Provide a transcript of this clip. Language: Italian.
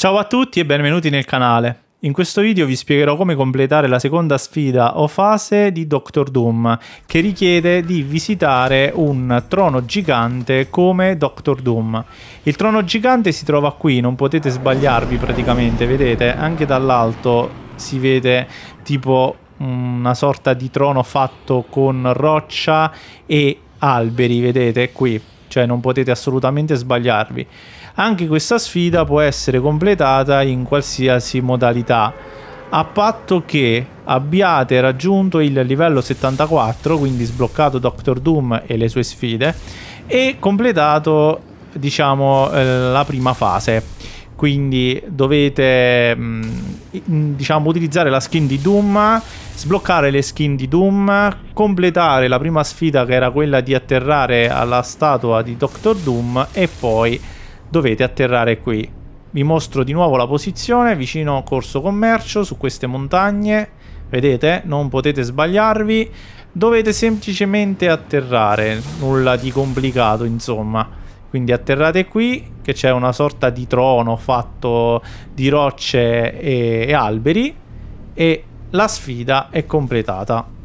Ciao a tutti e benvenuti nel canale. In questo video vi spiegherò come completare la seconda sfida o fase di Doctor Doom che richiede di visitare un trono gigante come Doctor Doom. Il trono gigante si trova qui, non potete sbagliarvi praticamente, vedete anche dall'alto si vede tipo una sorta di trono fatto con roccia e alberi, vedete qui cioè non potete assolutamente sbagliarvi. Anche questa sfida può essere completata in qualsiasi modalità, a patto che abbiate raggiunto il livello 74, quindi sbloccato Doctor Doom e le sue sfide, e completato diciamo eh, la prima fase quindi dovete mh, mm, diciamo utilizzare la skin di Doom sbloccare le skin di Doom completare la prima sfida che era quella di atterrare alla statua di Doctor Doom e poi dovete atterrare qui vi mostro di nuovo la posizione vicino Corso Commercio su queste montagne vedete non potete sbagliarvi dovete semplicemente atterrare nulla di complicato insomma quindi atterrate qui, che c'è una sorta di trono fatto di rocce e, e alberi, e la sfida è completata.